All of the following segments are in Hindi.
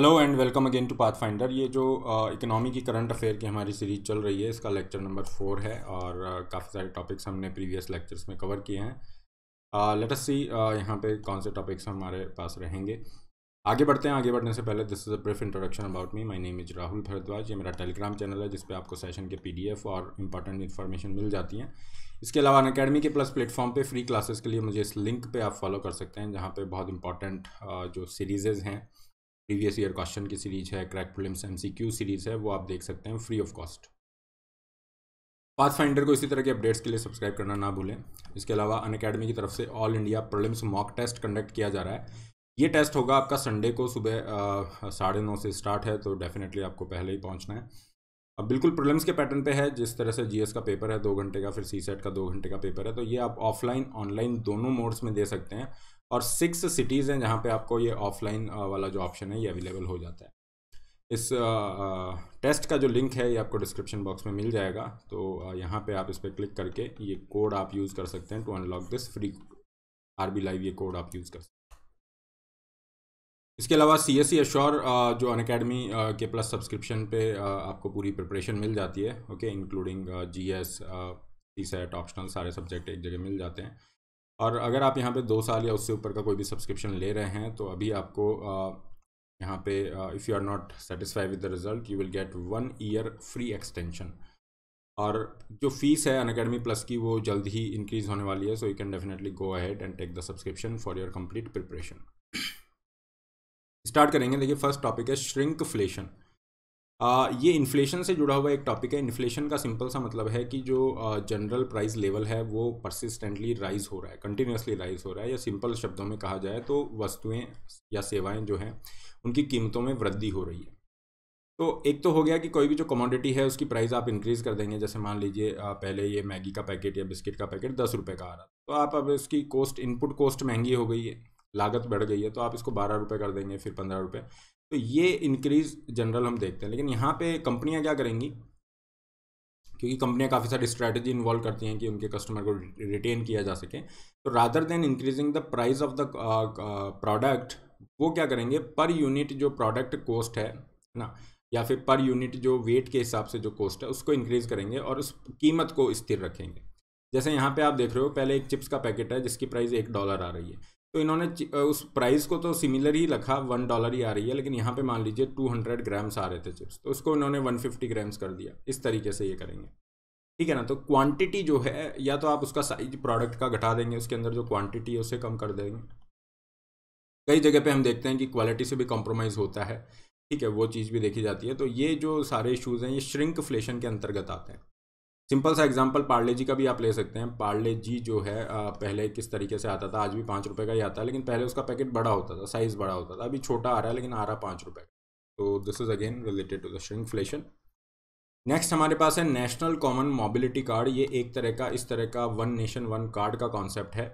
hello and welcome again to Pathfinder ये जो इकोनॉमी की करंट अफेयर की हमारी सीरीज चल रही है इसका लेक्चर नंबर फोर है और uh, काफ़ी सारे टॉपिक्स हमने प्रीवियस लेक्चर्स में कवर किए हैं लेट अस सी यहाँ पे कौन से टॉपिक्स हमारे पास रहेंगे आगे बढ़ते हैं आगे बढ़ने से पहले this is a brief introduction about me my name is Rahul Bhardwaj ये मेरा टेलीग्राम चैनल है जिसपे आपको सेशन के पी और इंपॉर्टेंट इन्फॉर्मेशन मिल जाती है इसके अलावा अन अकेडमी के प्लस प्लेटफॉर्म पर फ्री क्लासेस के लिए मुझे इस लिंक पर आप फॉलो कर सकते हैं जहाँ पर बहुत इंपॉर्टेंट जो सीरीज़ हैं प्रीवियस ईयर क्वेश्चन की सीरीज है क्रैक प्रिलिम्स एमसीक्यू सीरीज है वो आप देख सकते हैं free of cost Pathfinder को इसी तरह के अपडेट्स के लिए सब्सक्राइब करना ना भूलें इसके अलावा अन की तरफ से all India prelims mock test conduct किया जा रहा है ये टेस्ट होगा आपका संडे को सुबह साढ़े नौ से स्टार्ट है तो डेफिनेटली आपको पहले ही पहुंचना है अब बिल्कुल प्रलिम्स के पैटर्न पे है जिस तरह से जीएस का पेपर है दो घंटे का फिर सी सेट का दो घंटे का पेपर है तो ये आप ऑफलाइन ऑनलाइन दोनों मोड्स में दे सकते हैं और सिक्स सिटीज़ हैं जहाँ पे आपको ये ऑफलाइन वाला जो ऑप्शन है ये अवेलेबल हो जाता है इस टेस्ट का जो लिंक है ये आपको डिस्क्रिप्शन बॉक्स में मिल जाएगा तो यहाँ पे आप इस पर क्लिक करके ये कोड आप यूज़ कर सकते हैं to unlock this free R B live ये कोड आप यूज़ कर सकते हैं इसके अलावा सी एस सी एश्योर जो अन अकेडमी के प्लस सब्सक्रिप्शन पे आपको पूरी प्रिपरेशन मिल जाती है okay including G S T set optional सारे सब्जेक्ट एक जगह मिल जाते हैं और अगर आप यहाँ पे दो साल या उससे ऊपर का कोई भी सब्सक्रिप्शन ले रहे हैं तो अभी आपको यहाँ पे if you are not satisfy with the result you will get one year free extension और जो फीस है अन अकेडमी प्लस की वो जल्द ही इंक्रीज़ होने वाली है so you can definitely go ahead and take the subscription for your complete preparation start करेंगे देखिए फर्स्ट टॉपिक है श्रिंकफ्लेशन आ, ये इन्फ्लेशन से जुड़ा हुआ एक टॉपिक है इन्फ्लेशन का सिंपल सा मतलब है कि जो जनरल प्राइस लेवल है वो परसिस्टेंटली राइज हो रहा है कंटिन्यूसली राइज हो रहा है या सिंपल शब्दों में कहा जाए तो वस्तुएं या सेवाएं जो हैं उनकी कीमतों में वृद्धि हो रही है तो एक तो हो गया कि कोई भी जो कमोडिटी है उसकी प्राइस आप इंक्रीज़ कर देंगे जैसे मान लीजिए पहले ये मैगी का पैकेट या बिस्किट का पैकेट दस रुपये का आ रहा तो आप अब इसकी कॉस्ट इनपुट कॉस्ट महंगी हो गई है लागत बढ़ गई है तो आप इसको बारह रुपये कर देंगे फिर पंद्रह रुपये तो ये इंक्रीज जनरल हम देखते हैं लेकिन यहाँ पे कंपनियाँ क्या करेंगी क्योंकि कंपनियाँ काफ़ी सारी स्ट्रैटेजी इन्वॉल्व करती हैं कि उनके कस्टमर को रिटेन किया जा सके तो rather than increasing the price of the product वो क्या करेंगे पर यूनिट जो प्रोडक्ट कॉस्ट है ना या फिर पर यूनिट जो वेट के हिसाब से जो कॉस्ट है उसको इंक्रीज़ करेंगे और उस कीमत को स्थिर रखेंगे जैसे यहाँ पे आप देख रहे हो पहले एक चिप्स का पैकेट है जिसकी प्राइस एक डॉलर आ रही है तो इन्होंने उस प्राइस को तो सिमिलर ही रखा वन डॉलर ही आ रही है लेकिन यहाँ पे मान लीजिए टू हंड्रेड ग्राम्स आ रहे थे चिप्स तो उसको इन्होंने वन फिफ्टी ग्राम्स कर दिया इस तरीके से ये करेंगे ठीक है ना तो क्वांटिटी जो है या तो आप उसका साइज प्रोडक्ट का घटा देंगे उसके अंदर जो क्वांटिटी है उसे कम कर देंगे कई जगह पे हम देखते हैं कि क्वालिटी से भी कॉम्प्रोमाइज़ होता है ठीक है वो चीज़ भी देखी जाती है तो ये जो सारे इशूज़ हैं ये श्रिंक फ्लेशन के अंतर्गत आते हैं सिंपल सा एग्जांपल पार्ले जी का भी आप ले सकते हैं पार्ले जी जो है पहले किस तरीके से आता था आज भी पाँच रुपये का ही आता है लेकिन पहले उसका पैकेट बड़ा होता था साइज़ बड़ा होता था अभी छोटा आ रहा है लेकिन आ रहा पाँच रुपये तो this is again related to the shrinkflation next हमारे पास है नेशनल कॉमन मोबिलिटी कार्ड ये एक तरह का इस तरह का वन नेशन वन कार्ड का कॉन्सेप्ट है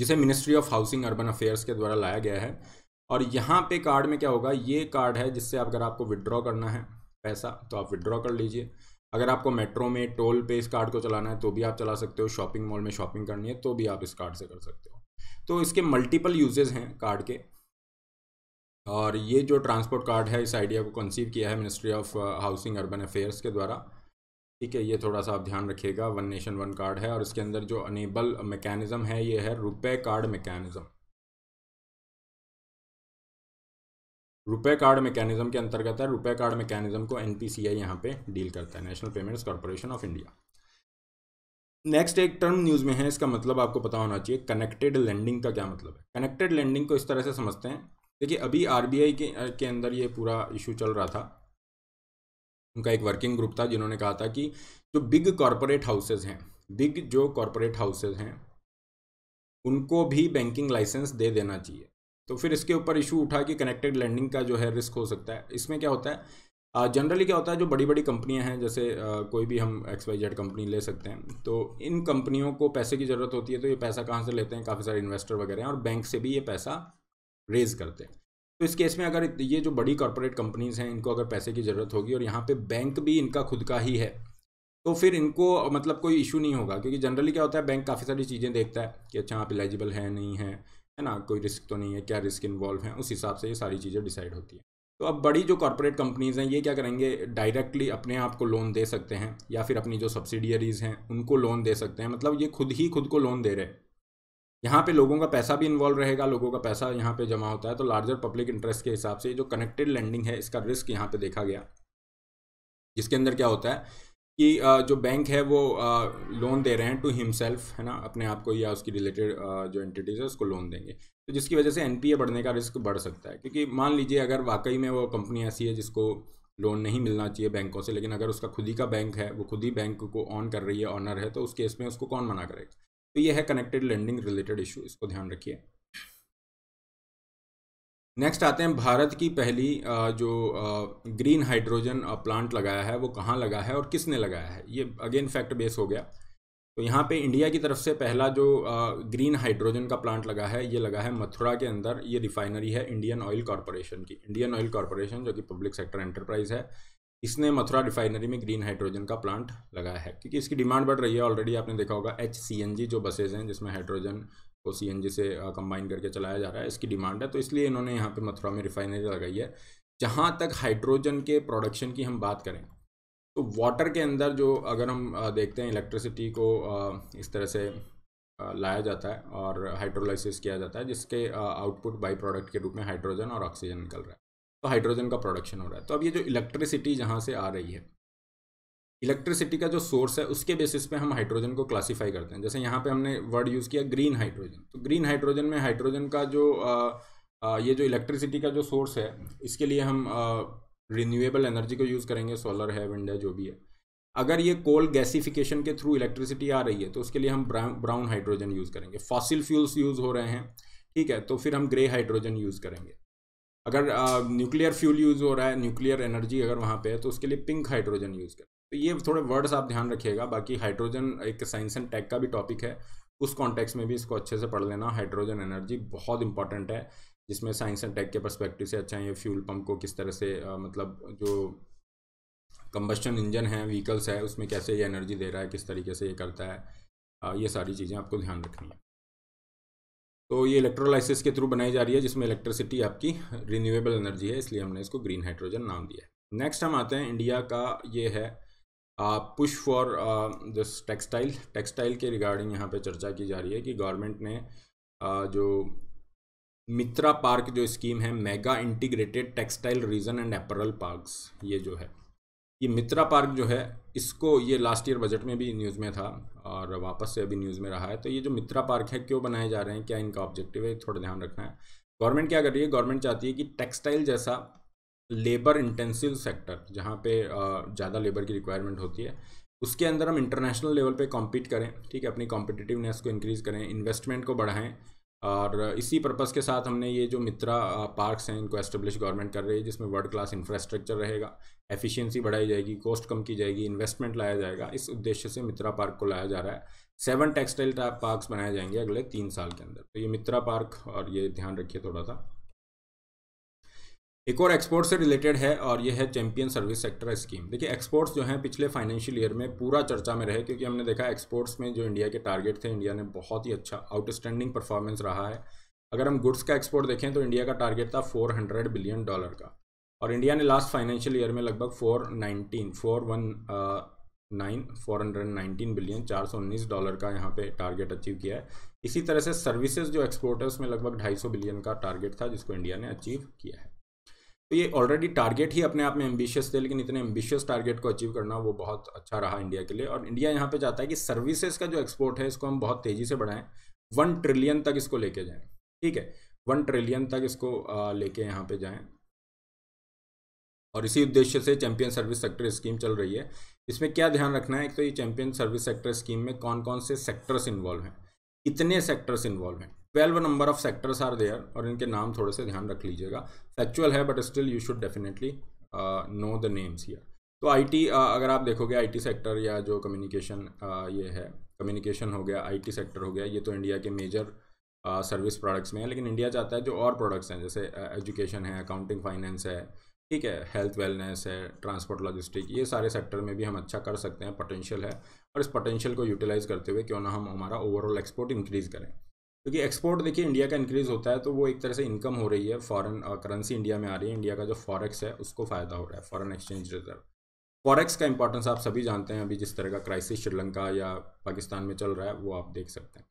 जिसे ministry of housing urban affairs के द्वारा लाया गया है और यहाँ पे कार्ड में क्या होगा ये कार्ड है जिससे अगर आपको विदड्रॉ करना है पैसा तो आप विदड्रॉ कर लीजिए अगर आपको मेट्रो में टोल पे इस कार्ड को चलाना है तो भी आप चला सकते हो शॉपिंग मॉल में शॉपिंग करनी है तो भी आप इस कार्ड से कर सकते हो तो इसके मल्टीपल यूजेज हैं कार्ड के और ये जो ट्रांसपोर्ट कार्ड है इस आइडिया को कंसीव किया है ministry of housing urban affairs के द्वारा ठीक है ये थोड़ा सा आप ध्यान रखिएगा वन नेशन वन कार्ड है और इसके अंदर जो अनेबल मैकेनिज़्म है ये है RuPay card mechanism RuPay card mechanism के अंतर्गत है रुपए कार्ड मैकेनिज्म को एन यहां पे डील करता है National payments corporation of India next एक टर्म न्यूज़ में है इसका मतलब आपको पता होना चाहिए कनेक्टेड लैंडिंग का क्या मतलब है कनेक्टेड लैंडिंग को इस तरह से समझते हैं देखिए अभी आरबीआई के के अंदर ये पूरा इशू चल रहा था उनका एक वर्किंग ग्रुप था जिन्होंने कहा था कि जो बिग कॉरपोरेट हाउसेज हैं बिग जो कॉरपोरेट हाउसेज हैं उनको भी बैंकिंग लाइसेंस दे देना चाहिए तो फिर इसके ऊपर इशू उठा कि कनेक्टेड लैंडिंग का जो है रिस्क हो सकता है इसमें क्या होता है जनरली क्या होता है जो बड़ी बड़ी कंपनियां हैं जैसे कोई भी हम एक्स वाई जेड कंपनी ले सकते हैं तो इन कंपनियों को पैसे की ज़रूरत होती है तो ये पैसा कहाँ से लेते हैं काफ़ी सारे इन्वेस्टर वगैरह हैं और बैंक से भी ये पैसा रेज करते हैं तो इस केस में अगर ये जो बड़ी कॉरपोरेट कंपनीज हैं इनको अगर पैसे की ज़रूरत होगी और यहाँ पर बैंक भी इनका खुद का ही है तो फिर इनको मतलब कोई इशू नहीं होगा क्योंकि जनरली क्या होता है बैंक काफ़ी सारी चीज़ें देखता है कि अच्छा आप एलिजिबल हैं नहीं हैं है ना कोई रिस्क तो नहीं है क्या रिस्क इन्वॉल्व है उस हिसाब से ये सारी चीज़ें डिसाइड होती है तो अब बड़ी जो कॉरपोरेट कंपनीज़ हैं ये क्या करेंगे डायरेक्टली अपने आप को लोन दे सकते हैं या फिर अपनी जो सब्सिडियरीज़ हैं उनको लोन दे सकते हैं मतलब ये खुद ही खुद को लोन दे रहे यहाँ पे लोगों का पैसा भी इन्वॉल्व रहेगा लोगों का पैसा यहाँ पे जमा होता है तो लार्जर पब्लिक इंटरेस्ट के हिसाब से जो कनेक्टेड लैंडिंग है इसका रिस्क यहाँ पे देखा गया जिसके अंदर क्या होता है कि जो बैंक है वो लोन दे रहे हैं टू हिमसेल्फ है ना अपने आप को या उसकी रिलेटेड जो एंटिटीज़ है उसको लोन देंगे तो जिसकी वजह से एन बढ़ने का रिस्क बढ़ सकता है क्योंकि मान लीजिए अगर वाकई में वो कंपनी ऐसी है जिसको लोन नहीं मिलना चाहिए बैंकों से लेकिन अगर उसका खुद ही का बैंक है वो खुद ही बैंक को ऑन कर रही है ऑनर है तो उस केस में उसको कौन मना करेगा तो ये है कनेक्टेड लेंडिंग रिलेटेड इशू इसको ध्यान रखिए नेक्स्ट आते हैं भारत की पहली जो ग्रीन हाइड्रोजन प्लांट लगाया है वो कहाँ लगा है और किसने लगाया है ये अगेन फैक्ट बेस हो गया तो यहाँ पे इंडिया की तरफ से पहला जो ग्रीन हाइड्रोजन का प्लांट लगा है ये लगा है मथुरा के अंदर ये रिफाइनरी है इंडियन ऑयल कॉरपोरेशन की इंडियन ऑयल कॉरपोरेशन जो कि पब्लिक सेक्टर एंटरप्राइज है इसने मथुरा रिफाइनरी में ग्रीन हाइड्रोजन का प्लांट लगाया है क्योंकि इसकी डिमांड बढ़ रही है ऑलरेडी आपने देखा होगा एच जो बसेज हैं जिसमें हाइड्रोजन को सी से कंबाइन करके चलाया जा रहा है इसकी डिमांड है तो इसलिए इन्होंने यहाँ पे मथुरा में रिफाइनरी लगाई है जहाँ तक हाइड्रोजन के प्रोडक्शन की हम बात करें तो वाटर के अंदर जो अगर हम देखते हैं इलेक्ट्रिसिटी को इस तरह से लाया जाता है और हाइड्रोलाइसिस किया जाता है जिसके आउटपुट बाई प्रोडक्ट के रूप में हाइड्रोजन और ऑक्सीजन निकल रहा है तो हाइड्रोजन का प्रोडक्शन हो रहा है तो अब ये जो इलेक्ट्रिसिटी जहाँ से आ रही है इलेक्ट्रिसिटी का जो सोर्स है उसके बेसिस पे हम हाइड्रोजन को क्लासिफाई करते हैं जैसे यहाँ पे हमने वर्ड यूज़ किया ग्रीन हाइड्रोजन तो ग्रीन हाइड्रोजन में हाइड्रोजन का जो आ, आ, ये जो इलेक्ट्रिसिटी का जो सोर्स है इसके लिए हम रिन्यूएबल एनर्जी को यूज़ करेंगे सोलर है विंड है जो भी है अगर ये कोल गैसिफिकेशन के थ्रू इलेक्ट्रिसिटी आ रही है तो उसके लिए हम ब्राउन हाइड्रोजन यूज़ करेंगे फॉसिल फ्यूल्स यूज़ हो रहे हैं ठीक है तो फिर हम ग्रे हाइड्रोजन यूज़ करेंगे अगर न्यूक्लियर फ्यूल यूज़ हो रहा है न्यूक्लियर एनर्जी अगर वहाँ पे है तो उसके लिए पिंक हाइड्रोजन यूज़ करें तो ये थोड़े वर्ड्स आप ध्यान रखिएगा बाकी हाइड्रोजन एक साइंस एंड टेक का भी टॉपिक है उस कॉन्टेक्स्ट में भी इसको अच्छे से पढ़ लेना हाइड्रोजन एनर्जी बहुत इंपॉर्टेंट है जिसमें साइंस एंड टेक के परस्पेक्टिव से अच्छा है ये फ्यूल पंप को किस तरह से आ, मतलब जो कंबस्टन इंजन है व्हीकल्स है उसमें कैसे ये एनर्जी दे रहा है किस तरीके से ये करता है आ, ये सारी चीज़ें आपको ध्यान रखनी है तो ये इलेक्ट्रोलाइसिस के थ्रू बनाई जा रही है जिसमें इलेक्ट्रिसिटी आपकी रिन्यूएबल एनर्जी है इसलिए हमने इसको ग्रीन हाइड्रोजन नाम दिया है नेक्स्ट हम आते हैं इंडिया का ये है push for this textile textile के रिगार्डिंग यहाँ पे चर्चा की जा रही है कि गवर्नमेंट ने uh, जो मित्रा पार्क जो स्कीम है mega integrated textile region and apparel parks ये जो है ये मित्रा पार्क जो है इसको ये लास्ट ईयर बजट में भी न्यूज़ में था और वापस से अभी न्यूज़ में रहा है तो ये जो मित्रा पार्क है क्यों बनाए जा रहे हैं क्या इनका ऑब्जेक्टिव है थोड़ा ध्यान रखना है गवर्नमेंट क्या कर रही है गवर्नमेंट चाहती है कि टेक्सटाइल जैसा लेबर इंटेंसिव सेक्टर जहाँ पे ज़्यादा लेबर की रिक्वायरमेंट होती है उसके अंदर हम इंटरनेशनल लेवल पे कॉम्पीट करें ठीक है अपनी कॉम्पिटिटिवनेस को इंक्रीज़ करें इन्वेस्टमेंट को बढ़ाएं और इसी पर्पज़ के साथ हमने ये जो मित्रा पार्क्स हैं इनको एस्टेब्लिश गवर्नमेंट कर रही है जिसमें वर्ल्ड क्लास इंफ्रास्ट्रक्चर रहेगा एफिशिएंसी बढ़ाई जाएगी कॉस्ट कम की जाएगी इन्वेस्टमेंट लाया जाएगा इस उद्देश्य से मित्रा पार्क को लाया जा रहा है सेवन टेक्सटाइल पार्क्स बनाए जाएंगे अगले तीन साल के अंदर तो ये मित्रा पार्क और ये ध्यान रखिए थोड़ा सा एक और एक्सपोर्ट से रिलेटेड है और ये है चैंपियन सर्विस सेक्टर स्कीम देखिए एक्सपोर्ट्स जो हैं पिछले फाइनेंशियल ईयर में पूरा चर्चा में रहे क्योंकि हमने देखा एक्सपोर्ट्स में जो इंडिया के टारगेट थे इंडिया ने बहुत ही अच्छा आउटस्टैंडिंग परफॉर्मेंस रहा है अगर हम गुड्स का एक्सपोर्ट देखें तो इंडिया का टारगेट था फोर बिलियन डॉलर का और इंडिया ने लास्ट फाइनेंशियल ईयर में लगभग four nineteen four one nine four hundred nineteen billion चार सौ उन्नीस डॉलर का यहाँ पे टारगेट अचीव किया है इसी तरह से सर्विसेज जो एक्सपोर्ट है उसमें लगभग ढाई सौ बिलियन का टारगेट था जिसको इंडिया ने अचीव किया है तो ये ऑलरेडी टारगेट ही अपने आप में एम्बिशियस थे लेकिन इतने एम्बिशियस टारगेट को अचीव करना वो बहुत अच्छा रहा इंडिया के लिए और इंडिया यहाँ पे चाहता है कि सर्विसेज का जो एक्सपोर्ट है इसको हम बहुत तेज़ी से बढ़ाएं वन ट्रिलियन तक इसको लेके जाएं ठीक है वन ट्रिलियन तक इसको लेके यहाँ पे जाएं और इसी उद्देश्य से चैंपियन सर्विस सेक्टर स्कीम चल रही है इसमें क्या ध्यान रखना है एक तो ये चैंपियन सर्विस सेक्टर स्कीम में कौन कौन से सेक्टर्स इन्वॉल्व हैं कितने सेक्टर्स इन्वॉल्व हैं twelve number of sectors are there और इनके नाम थोड़े से ध्यान रख लीजिएगा फैक्चुअल है but still you should definitely know the names here तो आईटी uh, अगर आप देखोगे आईटी सेक्टर या जो कम्युनिकेशन uh, ये है कम्युनिकेशन हो गया आईटी सेक्टर हो गया ये तो इंडिया के मेजर सर्विस प्रोडक्ट्स में है लेकिन इंडिया चाहता है जो और प्रोडक्ट्स हैं जैसे एजुकेशन uh, है अकाउंटिंग फाइनेंस है ठीक है हेल्थ वेलनेस है ट्रांसपोर्ट लॉजिस्टिक ये सारे सेक्टर में भी हम अच्छा कर सकते हैं पोटेंशियल है और इस पोटेंशियल को यूटिलाइज़ करते हुए क्यों ना हम हमारा ओवरऑल एक्सपोर्ट इंक्रीज़ करें क्योंकि एक्सपोर्ट देखिए इंडिया का इंक्रीज होता है तो वो एक तरह से इनकम हो रही है फॉरेन करेंसी इंडिया में आ रही है इंडिया का जो फॉरेक्स है उसको फ़ायदा हो रहा है फॉरेन एक्सचेंज रिजर्व फॉरेक्स का इंपॉर्टेंस आप सभी जानते हैं अभी जिस तरह का क्राइसिस श्रीलंका या पाकिस्तान में चल रहा है वो आप देख सकते हैं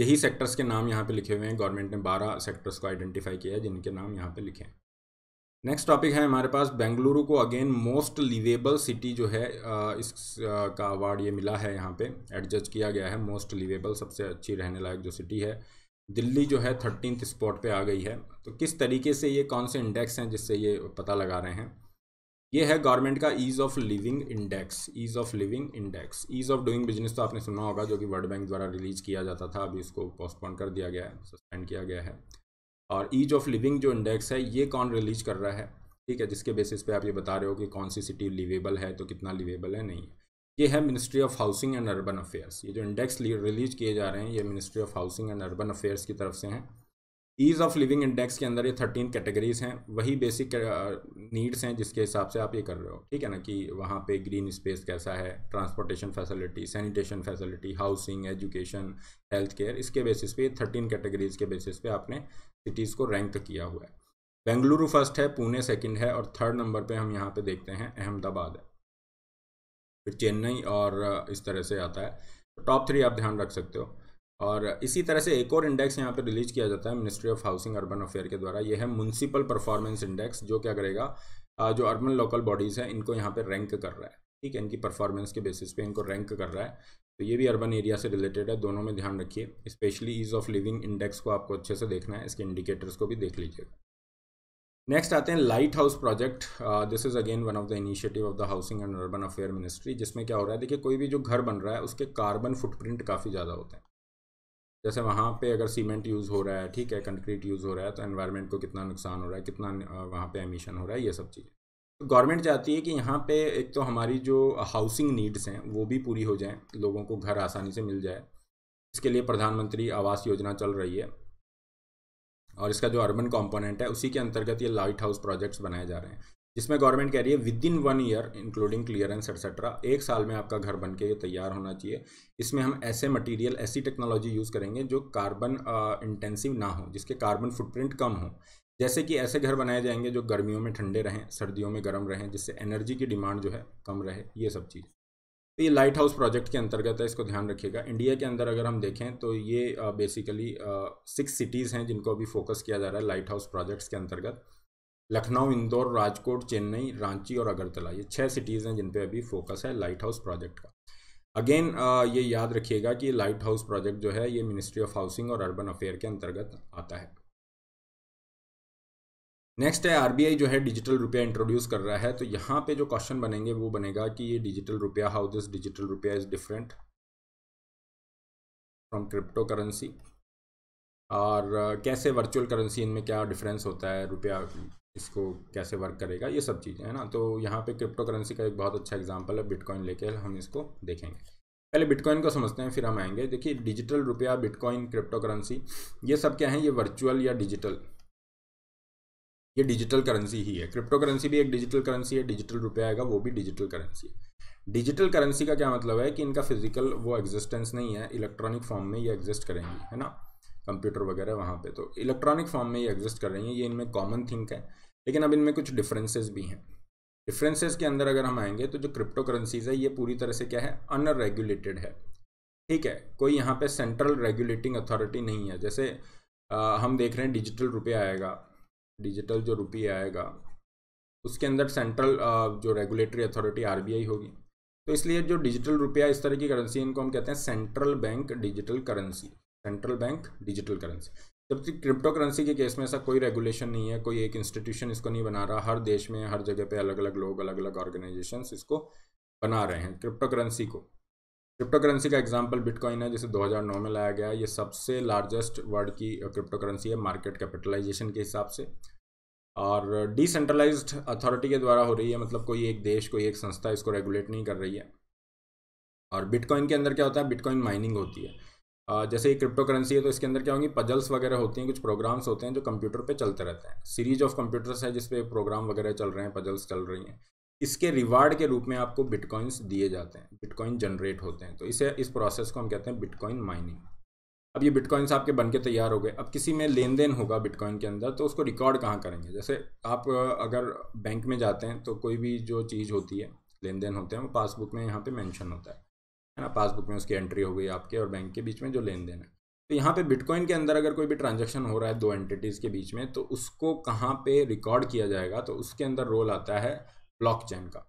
यही सेक्टर्स के नाम यहाँ पे लिखे हुए हैं गवर्नमेंट ने 12 सेक्टर्स को आइडेंटिफाई किया है जिनके नाम यहाँ पे लिखे हैं नेक्स्ट टॉपिक है हमारे पास बेंगलुरु को अगेन मोस्ट लिवेबल सिटी जो है इस का अवार्ड ये मिला है यहाँ पे एडजस्ट किया गया है मोस्ट लिवेबल सबसे अच्छी रहने लायक जो सिटी है दिल्ली जो है थर्टीन स्पॉट पे आ गई है तो किस तरीके से ये कौन से इंडेक्स हैं जिससे ये पता लगा रहे हैं ये है गवर्नमेंट का ease of living index ease of living index ease of doing business तो आपने सुना होगा जो कि वर्ल्ड बैंक द्वारा रिलीज़ किया जाता था अभी इसको पोस्टपोन कर दिया गया है सस्पेंड किया गया है और ईज ऑफ लिविंग जो इंडेक्स है ये कौन रिलीज कर रहा है ठीक है जिसके बेसिस पे आप ये बता रहे हो कि कौन सी सिटी लिवेबल है तो कितना लिवेबल है नहीं ये है ministry of housing and urban affairs ये जो इंडेक्स रिलीज किए जा रहे हैं ये ministry of housing and urban affairs की तरफ से हैं ईज़ ऑफ लिविंग इंडेक्स के अंदर ये थर्टीन कैटेगरीज हैं वही बेसिक नीड्स हैं जिसके हिसाब से आप ये कर रहे हो ठीक है ना कि वहाँ पे ग्रीन स्पेस कैसा है transportation facility sanitation facility housing education health care इसके बेसिस पे थर्टीन कैटेगरीज के बेसिस पे आपने सिटीज़ को रैंक किया हुआ है बेंगलुरु फर्स्ट है पुणे सेकंड है और थर्ड नंबर पे हम यहाँ पे देखते हैं अहमदाबाद है फिर चेन्नई और इस तरह से आता है टॉप तो थ्री आप ध्यान रख सकते हो और इसी तरह से एक और इंडेक्स यहाँ पे रिलीज किया जाता है ministry of housing urban affair के द्वारा यह है म्यूनसिपल परफॉर्मेंस इंडेक्स जो क्या करेगा जो अर्बन लोकल बॉडीज़ हैं इनको यहाँ पे रैंक कर रहा है ठीक है इनकी परफॉर्मेंस के बेसिस पे इनको रैंक कर रहा है तो ये भी अर्बन एरिया से रिलेटेड है दोनों में ध्यान रखिए specially ease of living index को आपको अच्छे से देखना है इसके इंडिकेटर्स को भी देख लीजिएगा नेक्स्ट आते हैं light house project this is again one of the initiative of the housing and urban affair ministry जिसमें क्या हो रहा है देखिए कोई भी जो घर बन रहा है उसके कार्बन फुटप्रिंट काफ़ी ज़्यादा होते हैं जैसे वहाँ पे अगर सीमेंट यूज़ हो रहा है ठीक है कंक्रीट यूज़ हो रहा है तो एनवायरनमेंट को कितना नुकसान हो रहा है कितना वहाँ पे एमिशन हो रहा है ये सब चीज़ें गवर्नमेंट चाहती है कि यहाँ पे एक तो हमारी जो हाउसिंग नीड्स हैं वो भी पूरी हो जाएं लोगों को घर आसानी से मिल जाए इसके लिए प्रधानमंत्री आवास योजना चल रही है और इसका जो अर्बन कंपोनेंट है उसी के अंतर्गत ये लाइट हाउस प्रोजेक्ट्स बनाए जा रहे हैं जिसमें गवर्नमेंट कह रही है within one year including clearance etcetera एक साल में आपका घर बन के तैयार होना चाहिए इसमें हम ऐसे मटेरियल ऐसी टेक्नोलॉजी यूज़ करेंगे जो कार्बन इंटेंसिव ना हो जिसके कार्बन फुटप्रिंट कम हो जैसे कि ऐसे घर बनाए जाएंगे जो गर्मियों में ठंडे रहें सर्दियों में गर्म रहें जिससे एनर्जी की डिमांड जो है कम रहे ये सब चीज़ तो ये लाइट हाउस प्रोजेक्ट के अंतर्गत है इसको ध्यान रखिएगा इंडिया के अंदर अगर हम देखें तो ये बेसिकली सिक्स सिटीज़ हैं जिनको अभी फोकस किया जा रहा है लाइट हाउस प्रोजेक्ट्स के अंतर्गत लखनऊ इंदौर राजकोट चेन्नई रांची और अगरतला ये छः सिटीज़ हैं जिन पे अभी फोकस है लाइट हाउस प्रोजेक्ट का अगेन ये याद रखिएगा कि लाइट हाउस प्रोजेक्ट जो है ये मिनिस्ट्री ऑफ हाउसिंग और अर्बन अफेयर के अंतर्गत आता है नेक्स्ट है आरबीआई जो है डिजिटल रुपया इंट्रोड्यूस कर रहा है तो यहाँ पे जो क्वेश्चन बनेंगे वो बनेगा कि ये डिजिटल रुपया हाउ दिस डिजिटल रुपया is different from crypto currency और कैसे वर्चुअल करेंसी इनमें क्या डिफरेंस होता है रुपया इसको कैसे वर्क करेगा ये सब चीज़ें है ना तो यहाँ पे क्रिप्टो करेंसी का एक बहुत अच्छा एग्जांपल है बिटकॉइन लेके हम इसको देखेंगे पहले बिटकॉइन को समझते हैं फिर हम आएंगे देखिए डिजिटल रुपया बिटकॉइन क्रिप्टो करेंसी ये सब क्या है ये वर्चुअल या डिजिटल ये डिजिटल करेंसी ही है क्रिप्टो करेंसी भी एक डिजिटल करेंसी है डिजिटल रुपया आएगा वो भी डिजिटल करेंसी है डिजिटल करेंसी का क्या मतलब है कि इनका फिजिकल वो एग्जिस्टेंस नहीं है इलेक्ट्रॉनिक फॉर्म में ये एग्जिस्ट करेंगी है ना कंप्यूटर वगैरह वहाँ पे तो इलेक्ट्रॉनिक फॉर्म में ये एग्जिस्ट कर रही हैं ये इनमें कॉमन थिंक है लेकिन अब इनमें कुछ डिफरेंसेस भी हैं डिफरेंसेस के अंदर अगर हम आएंगे तो जो क्रिप्टो करेंसीज है ये पूरी तरह से क्या है अनरेगुलेटेड है ठीक है कोई यहाँ पे सेंट्रल रेगुलेटिंग अथॉरिटी नहीं है जैसे आ, हम देख रहे हैं डिजिटल रुपया आएगा डिजिटल जो रुपये आएगा उसके अंदर सेंट्रल जो रेगुलेटरी अथॉरिटी आरबीआई होगी तो इसलिए जो डिजिटल रुपया इस तरह की करेंसी इनको हम कहते हैं central bank digital currency central bank digital currency जबकि क्रिप्टो करेंसी के केस में ऐसा कोई रेगुलेशन नहीं है कोई एक इंस्टीट्यूशन इसको नहीं बना रहा हर देश में हर जगह पे अलग अलग लोग अलग अलग ऑर्गेनाइजेशंस इसको बना रहे हैं क्रिप्टो करेंसी को क्रिप्टो करेंसी का एग्जाम्पल बिटकॉइन है जिसे 2009 में लाया गया ये सबसे लार्जेस्ट वर्ल्ड की क्रिप्टो करेंसी है मार्केट कैपिटलाइजेशन के हिसाब से और डिसेंट्रलाइज्ड अथॉरिटी के द्वारा हो रही है मतलब कोई एक देश कोई एक संस्था इसको रेगुलेट नहीं कर रही है और बिटकॉइन के अंदर क्या होता है बिटकॉइन माइनिंग होती है जैसे ये क्रिप्टो करेंसी है तो इसके अंदर क्या होंगी पजल्स वगैरह होती हैं कुछ प्रोग्राम्स होते हैं जो कंप्यूटर पे चलते रहते हैं सीरीज ऑफ कंप्यूटर्स है जिसपे प्रोग्राम वगैरह चल रहे हैं पजल्स चल रही हैं इसके रिवार्ड के रूप में आपको बिटकॉइंस दिए जाते हैं बिटकॉइन जनरेट होते हैं तो इसे इस प्रोसेस को हम कहते हैं बिटकॉइन माइनिंग अब ये बिटकॉइंस आपके बन के तैयार हो गए अब किसी में लेन देन होगा बिटकॉइन के अंदर तो उसको रिकॉर्ड कहाँ करेंगे जैसे आप अगर बैंक में जाते हैं तो कोई भी जो चीज़ होती है लेन देन होते हैं वो पासबुक में यहाँ पे मेंशन होता है है ना पासबुक में उसकी एंट्री हो गई आपके और बैंक के बीच में जो लेन देन है तो यहाँ पर बिटकॉइन के अंदर अगर कोई भी ट्रांजेक्शन हो रहा है दो एंटिटीज़ के बीच में तो उसको कहाँ पर रिकॉर्ड किया जाएगा तो उसके अंदर रोल आता है ब्लॉकचेन का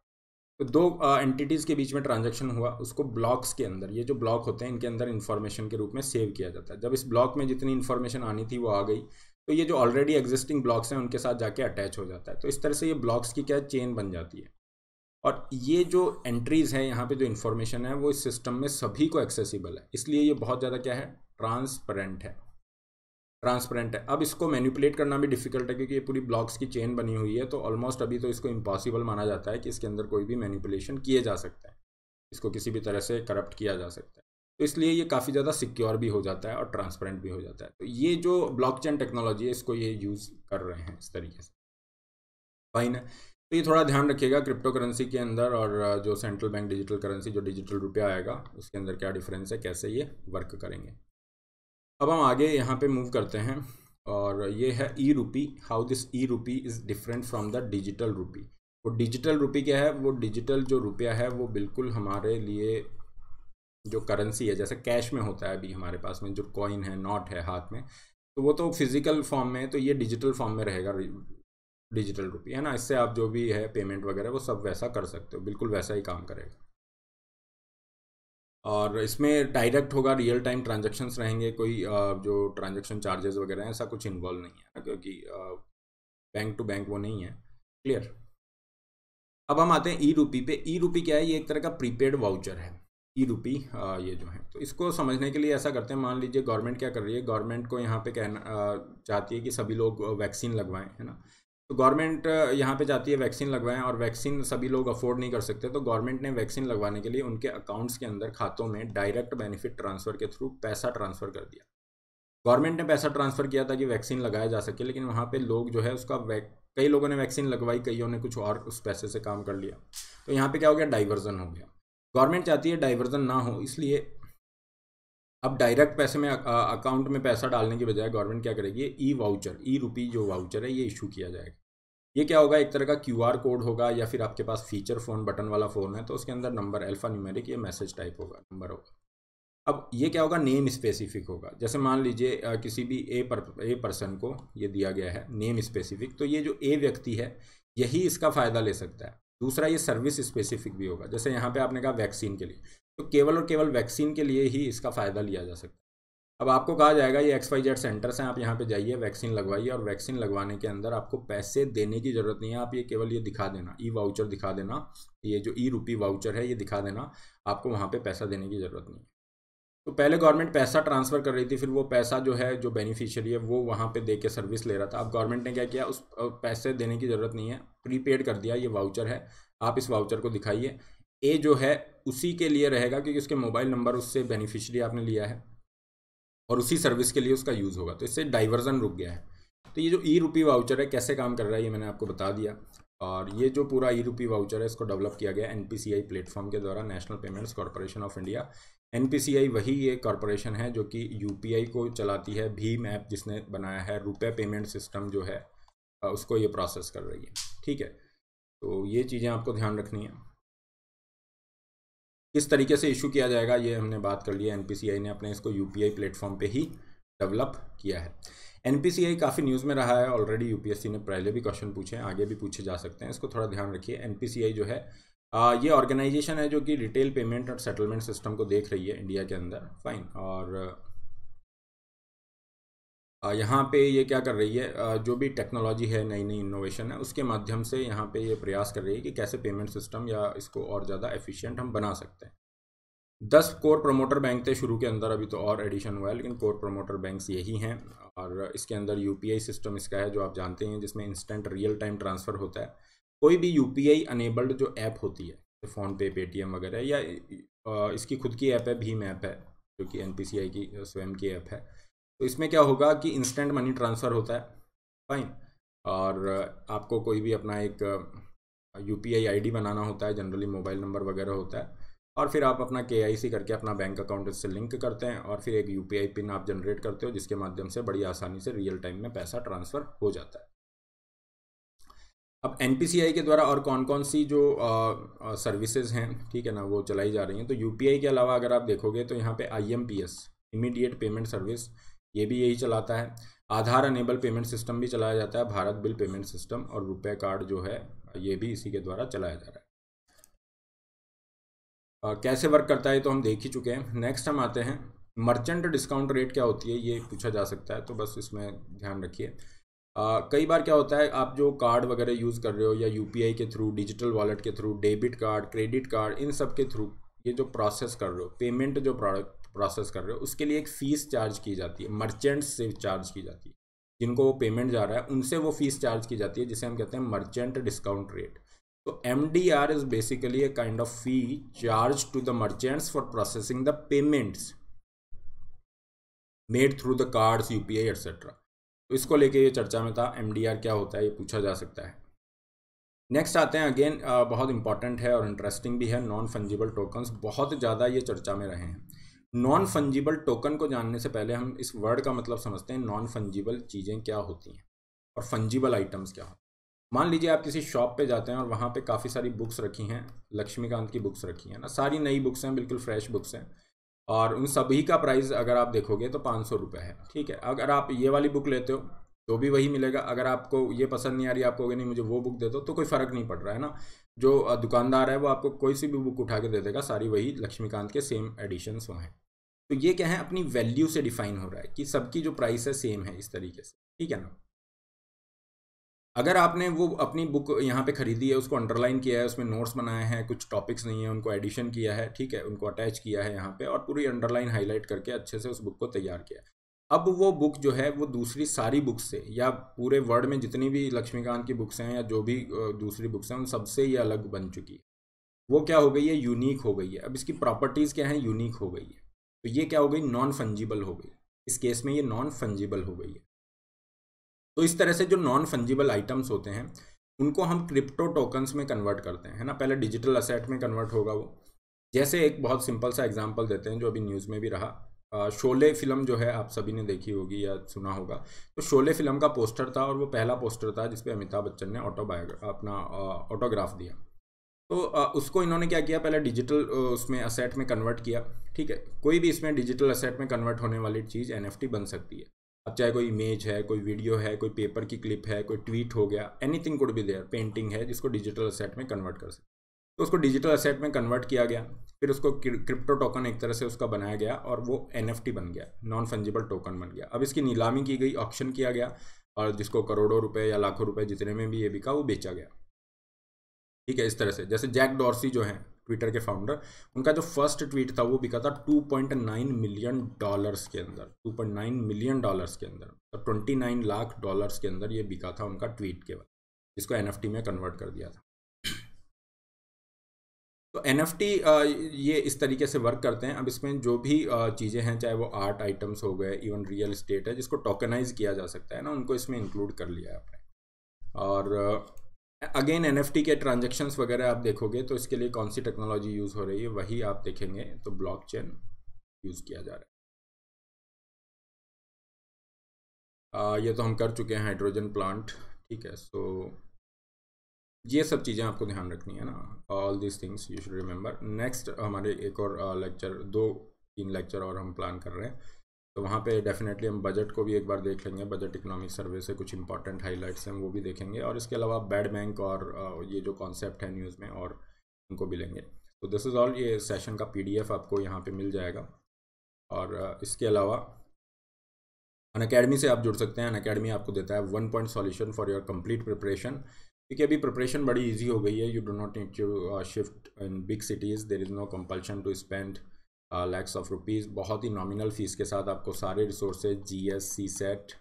तो दो एंटिटीज़ के बीच में ट्रांजैक्शन हुआ उसको ब्लॉक्स के अंदर ये जो ब्लॉक होते हैं इनके अंदर इन्फॉर्मेशन के रूप में सेव किया जाता है जब इस ब्लॉक में जितनी इन्फॉर्मेशन आनी थी वो आ गई तो ये जो ऑलरेडी एग्जिस्टिंग ब्लॉक्स हैं उनके साथ जाके अटैच हो जाता है तो इस तरह से ये ब्लॉक्स की क्या चेन बन जाती है और ये जो एंट्रीज़ हैं यहाँ पे जो इन्फॉर्मेशन है वो इस सिस्टम में सभी को एक्सेसिबल है इसलिए ये बहुत ज़्यादा क्या है ट्रांसपेरेंट है ट्रांसपेरेंट है अब इसको मैनिपुलेट करना भी डिफिकल्ट है क्योंकि ये पूरी ब्लॉक्स की चेन बनी हुई है तो ऑलमोस्ट अभी तो इसको इम्पॉसिबल माना जाता है कि इसके अंदर कोई भी मैनिपुलेशन किए जा सकता है इसको किसी भी तरह से करप्ट किया जा सकता है तो इसलिए ये काफ़ी ज़्यादा सिक्योर भी हो जाता है और ट्रांसपेरेंट भी हो जाता है तो ये जो ब्लॉकचेन टेक्नोलॉजी है इसको ये यूज़ कर रहे हैं इस तरीके से फाइन है तो ये थोड़ा ध्यान रखिएगा क्रिप्टो करेंसी के अंदर और जो सेंट्रल बैंक डिजिटल करेंसी जो डिजिटल रुपया आएगा उसके अंदर क्या डिफरेंस है कैसे ये वर्क करेंगे अब हम आगे यहाँ पे मूव करते हैं और ये है ई रूपी how this e rupee is different from the digital rupee वो डिजिटल रूपी क्या है वो डिजिटल जो रुपया है वो बिल्कुल हमारे लिए जो करेंसी है जैसे कैश में होता है अभी हमारे पास में जो कॉइन है नॉट है हाथ में तो वो तो फिजिकल फॉर्म में तो ये डिजिटल फॉर्म में रहेगा डिजिटल रुपी है ना इससे आप जो भी है पेमेंट वगैरह वो सब वैसा कर सकते हो बिल्कुल वैसा ही काम करेगा और इसमें डायरेक्ट होगा रियल टाइम ट्रांजेक्शन्स रहेंगे कोई जो ट्रांजेक्शन चार्जेस वगैरह हैं ऐसा कुछ इन्वॉल्व नहीं है क्योंकि बैंक टू बैंक वो नहीं है क्लियर अब हम आते हैं ई रूपी पे ई रूपी क्या है ये एक तरह का प्रीपेड वाउचर है ई रूपी ये जो है तो इसको समझने के लिए ऐसा करते हैं मान लीजिए गवर्नमेंट क्या कर रही है गवर्नमेंट को यहाँ पे कहना चाहती है कि सभी लोग वैक्सीन लगवाएं है ना तो गवर्नमेंट यहाँ पे जाती है वैक्सीन लगवाएं और वैक्सीन सभी लोग अफोर्ड नहीं कर सकते तो गवर्नमेंट ने वैक्सीन लगवाने के लिए उनके अकाउंट्स के अंदर खातों में डायरेक्ट बेनिफिट ट्रांसफ़र के थ्रू पैसा ट्रांसफ़र कर दिया गवर्नमेंट ने पैसा ट्रांसफ़र किया ताकि वैक्सीन लगाया जा सके लेकिन वहाँ पर लोग जो है उसका कई लोगों ने वैक्सीन लगवाई कईयों ने कुछ और उस पैसे से काम कर लिया तो यहाँ पर क्या हो गया डाइवर्जन हो गया गवर्नमेंट चाहती है डाइवर्जन ना हो इसलिए अब डायरेक्ट पैसे में अकाउंट में पैसा डालने के बजाय गवर्नमेंट क्या करेगी ई वाउचर ई रुपी जो वाउचर है ये इशू किया जाएगा ये क्या होगा एक तरह का क्यू आर कोड होगा या फिर आपके पास फीचर फ़ोन बटन वाला फ़ोन है तो उसके अंदर नंबर अल्फ़ा न्यूमेरिक या मैसेज टाइप होगा नंबर होगा अब ये क्या होगा नेम स्पेसिफिक होगा जैसे मान लीजिए किसी भी ए पर ए पर्सन को ये दिया गया है नेम स्पेसिफिक तो ये जो ए व्यक्ति है यही इसका फ़ायदा ले सकता है दूसरा ये सर्विस स्पेसिफिक भी होगा जैसे यहाँ पे आपने कहा वैक्सीन के लिए तो केवल और केवल वैक्सीन के लिए ही इसका फ़ायदा लिया जा सकता है अब आपको कहा जाएगा ये एक्स वाई जेड सेंटर्स हैं आप यहाँ पे जाइए वैक्सीन लगवाइए और वैक्सीन लगवाने के अंदर आपको पैसे देने की ज़रूरत नहीं है आप ये केवल ये दिखा देना ई वाउचर दिखा देना ये जो ई रूपी वाउचर है ये दिखा देना आपको वहाँ पर पैसा देने की ज़रूरत नहीं है तो पहले गवर्नमेंट पैसा ट्रांसफ़र कर रही थी फिर वो पैसा जो है जो बेनिफिशियरी है वो वहाँ पर दे के सर्विस ले रहा था अब गवर्नमेंट ने क्या किया उस पैसे देने की ज़रूरत नहीं है प्रीपेड कर दिया ये वाउचर है आप इस वाउचर को दिखाइए ए जो है उसी के लिए रहेगा क्योंकि उसके मोबाइल नंबर उससे बेनिफिशियरी आपने लिया है और उसी सर्विस के लिए उसका यूज़ होगा तो इससे डाइवर्जन रुक गया है तो ये जो ई रूपी वाउचर है कैसे काम कर रहा है ये मैंने आपको बता दिया और ये जो पूरा ई रूपी वाउचर है इसको डेवलप किया गया एन प्लेटफॉर्म के द्वारा national payments corporation of India N वही ये कॉरपोरेशन है जो कि यू को चलाती है भीम ऐप जिसने बनाया है रुपये पेमेंट सिस्टम जो है उसको ये प्रोसेस कर रही है ठीक है तो ये चीज़ें आपको ध्यान रखनी है किस तरीके से इशू किया जाएगा ये हमने बात कर लिया एन ने अपने इसको यू प्लेटफॉर्म पर ही डेवलप किया है एन काफ़ी न्यूज़ में रहा है ऑलरेडी यूपीएससी ने पहले भी क्वेश्चन पूछे हैं आगे भी पूछे जा सकते हैं इसको थोड़ा ध्यान रखिए एन जो है आ, ये ऑर्गेनाइजेशन है जो कि रिटेल पेमेंट और सेटलमेंट सिस्टम को देख रही है इंडिया के अंदर फाइन और यहाँ पे ये क्या कर रही है जो भी टेक्नोलॉजी है नई नई इनोवेशन है उसके माध्यम से यहाँ पे ये प्रयास कर रही है कि कैसे पेमेंट सिस्टम या इसको और ज़्यादा एफिशिएंट हम बना सकते हैं दस कोर प्रमोटर बैंक थे शुरू के अंदर अभी तो और एडिशन हुआ है लेकिन कोर प्रमोटर बैंक्स यही हैं और इसके अंदर यू सिस्टम इसका है जो आप जानते हैं जिसमें इंस्टेंट रियल टाइम ट्रांसफ़र होता है कोई भी यू अनेबल्ड जो ऐप होती है फ़ोनपे पेटीएम वगैरह या इसकी खुद की ऐप है भीम ऐप है जो कि एन की स्वयं की ऐप है तो इसमें क्या होगा कि इंस्टेंट मनी ट्रांसफ़र होता है फाइन और आपको कोई भी अपना एक U P I I D बनाना होता है जनरली मोबाइल नंबर वगैरह होता है और फिर आप अपना के आई सी करके अपना बैंक अकाउंट इससे लिंक करते हैं और फिर एक यू पी आई पिन आप जनरेट करते हो जिसके माध्यम से बड़ी आसानी से रियल टाइम में पैसा ट्रांसफ़र हो जाता है अब एन के द्वारा और कौन कौन सी जो सर्विसेज uh, uh, हैं ठीक है ना वो चलाई जा रही हैं तो यू के अलावा अगर आप देखोगे तो यहाँ पे आई इमीडिएट पेमेंट सर्विस ये भी यही चलाता है आधार अनेबल पेमेंट सिस्टम भी चलाया जाता है भारत बिल पेमेंट सिस्टम और रुपए कार्ड जो है ये भी इसी के द्वारा चलाया जा रहा है आ, कैसे वर्क करता है तो हम देख ही चुके हैं नेक्स्ट हम आते हैं मर्चेंट डिस्काउंट रेट क्या होती है ये पूछा जा सकता है तो बस इसमें ध्यान रखिए कई बार क्या होता है आप जो कार्ड वगैरह यूज़ कर रहे हो या यू के थ्रू डिजिटल वॉलेट के through debit card credit card इन सब के थ्रू ये जो प्रोसेस कर रहे हो पेमेंट जो प्रोडक्ट प्रोसेस कर रहे हो उसके लिए एक फ़ीस चार्ज की जाती है मर्चेंट्स से चार्ज की जाती है जिनको वो पेमेंट जा रहा है उनसे वो फ़ीस चार्ज की जाती है जिसे हम कहते हैं मर्चेंट डिस्काउंट रेट तो M D R is basically a kind of fee charge to the merchants for processing the payments made through the cards U P I etcetera तो इसको लेके ये चर्चा में था एम डी आर क्या होता है ये पूछा जा सकता है नेक्स्ट आते हैं अगेन बहुत इंपॉर्टेंट है और इंटरेस्टिंग भी है नॉन फंजिबल टोकन्स बहुत ज़्यादा ये चर्चा में रहे हैं नॉन फंजिबल टोकन को जानने से पहले हम इस वर्ड का मतलब समझते हैं नॉन फंजिबल चीज़ें क्या होती हैं और फंजिबल आइटम्स क्या होते हैं मान लीजिए आप किसी शॉप पे जाते हैं और वहाँ पे काफ़ी सारी बुक्स रखी हैं लक्ष्मीकांत की बुक्स रखी हैं ना सारी नई बुक्स हैं बिल्कुल फ्रेश बुक्स हैं और उन सभी का प्राइस अगर आप देखोगे तो पाँच सौ रुपये है ठीक है अगर आप ये वाली बुक लेते हो तो भी वही मिलेगा अगर आपको ये पसंद नहीं आ रही आपको नहीं मुझे वो बुक दे दो तो कोई फ़र्क नहीं पड़ रहा है ना जो दुकानदार है वो आपको कोई सी भी बुक उठा के दे देगा सारी वही लक्ष्मीकांत के सेम एडिशन्स हैं तो ये क्या है अपनी वैल्यू से डिफाइन हो रहा है कि सबकी जो प्राइस है सेम है इस तरीके से ठीक है ना अगर आपने वो अपनी बुक यहाँ पे ख़रीदी है उसको अंडरलाइन किया है उसमें नोट्स बनाए हैं कुछ टॉपिक्स नहीं है उनको एडिशन किया है ठीक है उनको अटैच किया है यहाँ पे और पूरी अंडरलाइन हाईलाइट करके अच्छे से उस बुक को तैयार किया है अब वो बुक जो है वो दूसरी सारी बुक से या पूरे वर्ल्ड में जितनी भी लक्ष्मीकांत की बुक्स हैं या जो भी दूसरी बुक्स हैं उन सबसे ये अलग बन चुकी है वो क्या हो गई है यूनिक हो गई है अब इसकी प्रॉपर्टीज़ क्या हैं यूनिक हो गई है तो ये क्या हो गई नॉन फंजिबल हो गई इस केस में ये नॉन फंजिबल हो गई है तो इस तरह से जो नॉन फंजिबल आइटम्स होते हैं उनको हम क्रिप्टो टोकन्स में कन्वर्ट करते हैं है ना पहले डिजिटल असेट में कन्वर्ट होगा वो जैसे एक बहुत सिंपल सा एग्जाम्पल देते हैं जो अभी न्यूज़ में भी रहा शोले फिल्म जो है आप सभी ने देखी होगी या सुना होगा तो शोले फिल्म का पोस्टर था और वो पहला पोस्टर था जिसपे अमिताभ बच्चन ने ऑटोबायोग्रा अपना ऑटोग्राफ दिया तो उसको इन्होंने क्या किया पहले डिजिटल उसमें असेट में कन्वर्ट किया ठीक है कोई भी इसमें डिजिटल असेट में कन्वर्ट होने वाली चीज़ एन बन सकती है अब चाहे कोई इमेज है कोई वीडियो है कोई पेपर की क्लिप है कोई ट्वीट हो गया anything could be there painting है जिसको डिजिटल असेट में कन्वर्ट कर सकते तो उसको डिजिटल असेट में कन्वर्ट किया गया फिर उसको क्रिप्टो टोकन एक तरह से उसका बनाया गया और वो एन बन गया नॉन फंजिबल टोकन बन गया अब इसकी नीलामी की गई ऑप्शन किया गया और जिसको करोड़ों रुपये या लाखों रुपये जितने में भी ये बिका वो बेचा गया ठीक है इस तरह से जैसे जैक डॉर्सी जो है ट्विटर के फाउंडर उनका जो फर्स्ट ट्वीट था वो बिका था 2.9 मिलियन डॉलर्स के अंदर 2.9 मिलियन डॉलर्स के अंदर तो 29 लाख डॉलर्स के अंदर ये बिका था उनका ट्वीट केवल जिसको एन में कन्वर्ट कर दिया था तो एन ये इस तरीके से वर्क करते हैं अब इसमें जो भी चीज़ें हैं चाहे वो आर्ट आइटम्स हो गए इवन रियल इस्टेट है जिसको टोकनाइज किया जा सकता है ना उनको इसमें इंक्लूड कर लिया है आपने और अगेन एन के ट्रांजेक्शन वगैरह आप देखोगे तो इसके लिए कौन सी टेक्नोलॉजी यूज़ हो रही है वही आप देखेंगे तो ब्लॉक यूज़ किया जा रहा है आ, ये तो हम कर चुके हैं हाइड्रोजन प्लांट ठीक है सो ये सब चीज़ें आपको ध्यान रखनी है ना all this things you should remember next हमारे एक और लेक्चर दो तीन लेक्चर और हम प्लान कर रहे हैं तो वहाँ पे डेफिनेटली हम बजट को भी एक बार देख लेंगे बजट इकोनॉमिक सर्वे से कुछ इंपॉर्टेंट हाईलाइट्स हैं वो भी देखेंगे और इसके अलावा बैड बैंक और ये जो कॉन्सेप्ट है न्यूज़ में और उनको भी लेंगे तो दिस इज़ ऑल ये सेशन का पीडीएफ आपको यहाँ पे मिल जाएगा और इसके अलावा अन अकेडमी से आप जुड़ सकते हैं अन अकेडमी आपको देता है one point solution for your complete preparation क्योंकि अभी प्रिपरेशन बड़ी ईजी हो गई है you do not need to shift in big cities there is no compulsion to spend lakhs of rupees बहुत ही नॉमिनल फ़ीस के साथ आपको सारे resources G S C SAT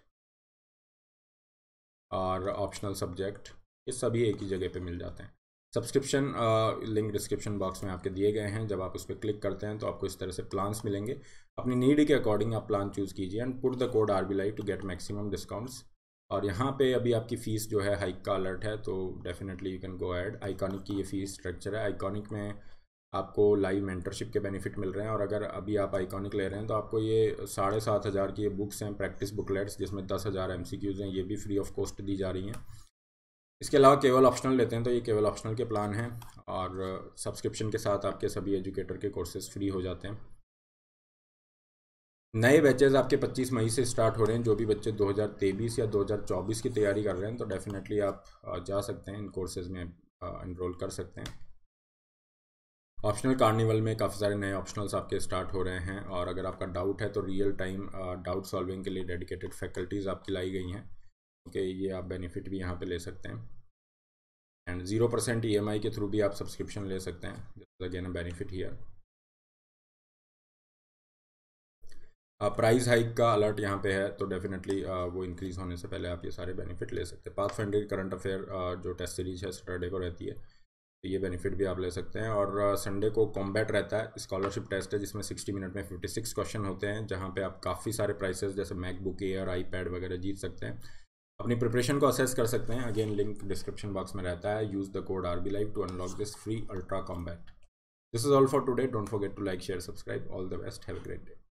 और ऑप्शनल सब्जेक्ट ये सभी एक ही जगह पे मिल जाते हैं सब्सक्रिप्शन लिंक डिस्क्रिप्शन बॉक्स में आपके दिए गए हैं जब आप उस पर क्लिक करते हैं तो आपको इस तरह से प्लान्स मिलेंगे अपनी नीड के अकॉर्डिंग आप प्लान चूज़ कीजिए and put the code R B like to get maximum discounts और यहाँ पे अभी आपकी फ़ीस जो है हाइक का अलर्ट है तो definitely you can go ahead Iconic की ये फ़ीस स्ट्रक्चर है आइकॉनिक में आपको लाइव मेंटरशिप के बेनिफिट मिल रहे हैं और अगर अभी आप आइकॉनिक ले रहे हैं तो आपको ये साढ़े सात हज़ार की ये बुक्स हैं प्रैक्टिस बुकलेट्स जिसमें दस हज़ार एम हैं ये भी फ्री ऑफ कॉस्ट दी जा रही हैं इसके अलावा केवल ऑप्शनल लेते हैं तो ये केवल ऑप्शनल के प्लान हैं और सब्सक्रिप्शन के साथ आपके सभी एजुकेटर के कोर्सेज फ्री हो जाते हैं नए बैचेज़ आपके 25 मई से स्टार्ट हो रहे हैं जो भी बच्चे 2023 या 2024 की तैयारी कर रहे हैं तो डेफिनेटली आप जा सकते हैं इन कोर्सेज़ में इनरोल कर सकते हैं ऑप्शनल कार्निवल में काफ़ी सारे नए ऑप्शनल्स आपके स्टार्ट हो रहे हैं और अगर आपका डाउट है तो रियल टाइम डाउट सॉल्विंग के लिए डेडिकेटेड फैकल्टीज़ आपकी लाई गई हैं क्योंकि ये आप बेनिफिट भी यहाँ पे ले सकते हैं एंड ज़ीरो परसेंट ई के थ्रू भी आप सब्सक्रिप्शन ले सकते हैं again benefit here price hike का अलर्ट यहाँ पे है तो डेफिनेटली वो इंक्रीज़ होने से पहले आप ये सारे बेनिफिट ले सकते हैं पाथ फंडेड करंट अफेयर जो टेस्ट सीरीज है सैटरडे को रहती है तो ये बेनिफिट भी आप ले सकते हैं और संडे को कॉम्बैट रहता है स्कॉलरशिप टेस्ट है जिसमें 60 मिनट में 56 क्वेश्चन होते हैं जहाँ पे आप काफ़ी सारे प्राइसेस जैसे मैकबुक एयर आईपैड वगैरह जीत सकते हैं अपनी प्रिपरेशन को असेस कर सकते हैं अगेन लिंक डिस्क्रिप्शन बॉक्स में रहता है use the code R B live to unlock this free ultra combat this is all for today don't forget to like share subscribe all the best have great day